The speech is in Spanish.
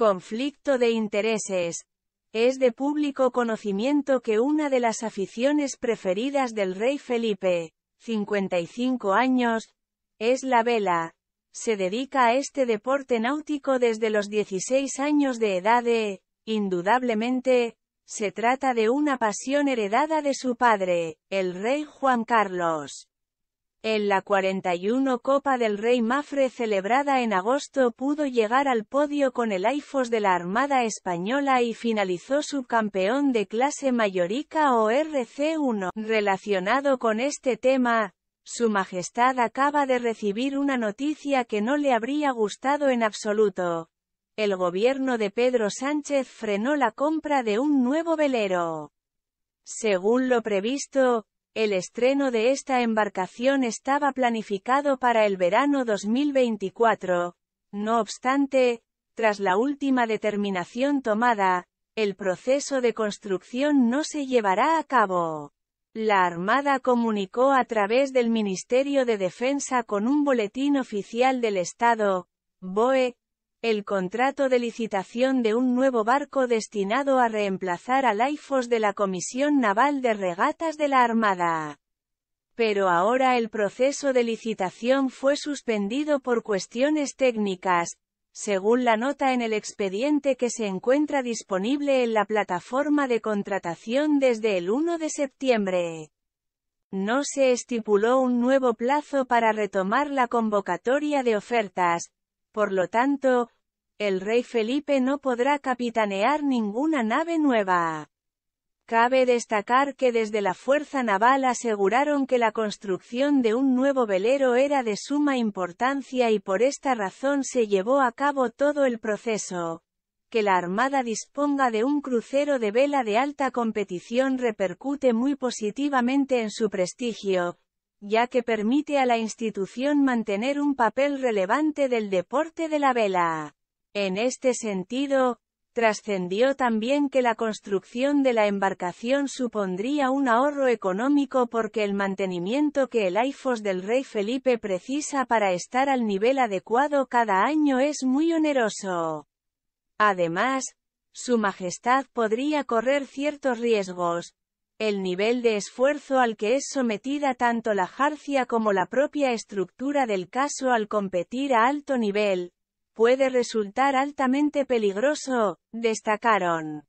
Conflicto de intereses. Es de público conocimiento que una de las aficiones preferidas del rey Felipe, 55 años, es la vela. Se dedica a este deporte náutico desde los 16 años de edad e, indudablemente, se trata de una pasión heredada de su padre, el rey Juan Carlos. En la 41 Copa del Rey Mafre celebrada en agosto pudo llegar al podio con el AIFOS de la Armada Española y finalizó subcampeón de clase Mayorica o RC1. Relacionado con este tema, su Majestad acaba de recibir una noticia que no le habría gustado en absoluto. El gobierno de Pedro Sánchez frenó la compra de un nuevo velero. Según lo previsto, el estreno de esta embarcación estaba planificado para el verano 2024. No obstante, tras la última determinación tomada, el proceso de construcción no se llevará a cabo. La Armada comunicó a través del Ministerio de Defensa con un boletín oficial del Estado, BOE, el contrato de licitación de un nuevo barco destinado a reemplazar al AIFOS de la Comisión Naval de Regatas de la Armada. Pero ahora el proceso de licitación fue suspendido por cuestiones técnicas, según la nota en el expediente que se encuentra disponible en la plataforma de contratación desde el 1 de septiembre. No se estipuló un nuevo plazo para retomar la convocatoria de ofertas, por lo tanto, el rey Felipe no podrá capitanear ninguna nave nueva. Cabe destacar que desde la Fuerza Naval aseguraron que la construcción de un nuevo velero era de suma importancia y por esta razón se llevó a cabo todo el proceso. Que la Armada disponga de un crucero de vela de alta competición repercute muy positivamente en su prestigio, ya que permite a la institución mantener un papel relevante del deporte de la vela. En este sentido, trascendió también que la construcción de la embarcación supondría un ahorro económico porque el mantenimiento que el AIFOS del rey Felipe precisa para estar al nivel adecuado cada año es muy oneroso. Además, su Majestad podría correr ciertos riesgos, el nivel de esfuerzo al que es sometida tanto la jarcia como la propia estructura del caso al competir a alto nivel, puede resultar altamente peligroso, destacaron.